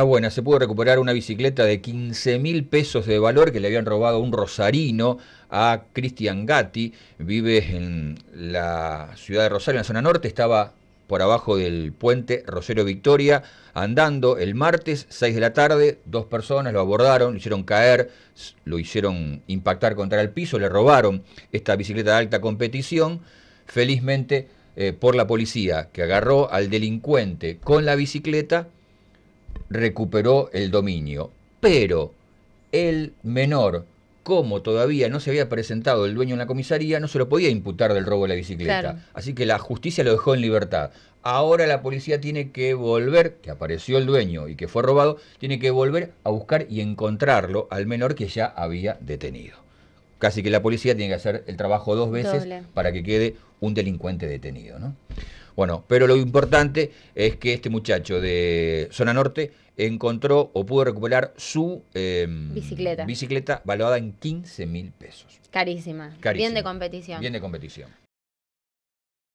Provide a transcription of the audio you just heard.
buena, se pudo recuperar una bicicleta de 15 mil pesos de valor que le habían robado un rosarino a Cristian Gatti. Vive en la ciudad de Rosario, en la zona norte, estaba por abajo del puente Rosero Victoria, andando el martes, 6 de la tarde, dos personas lo abordaron, lo hicieron caer, lo hicieron impactar contra el piso, le robaron esta bicicleta de alta competición, felizmente eh, por la policía, que agarró al delincuente con la bicicleta recuperó el dominio. Pero el menor, como todavía no se había presentado el dueño en la comisaría, no se lo podía imputar del robo de la bicicleta. Así que la justicia lo dejó en libertad. Ahora la policía tiene que volver, que apareció el dueño y que fue robado, tiene que volver a buscar y encontrarlo al menor que ya había detenido. Casi que la policía tiene que hacer el trabajo dos veces para que quede un delincuente detenido. ¿no? Bueno, pero lo importante es que este muchacho de Zona Norte encontró o pudo recuperar su em, bicicleta. bicicleta valuada en 15 mil pesos. Carísima. Carísima. Bien de competición. Bien de competición.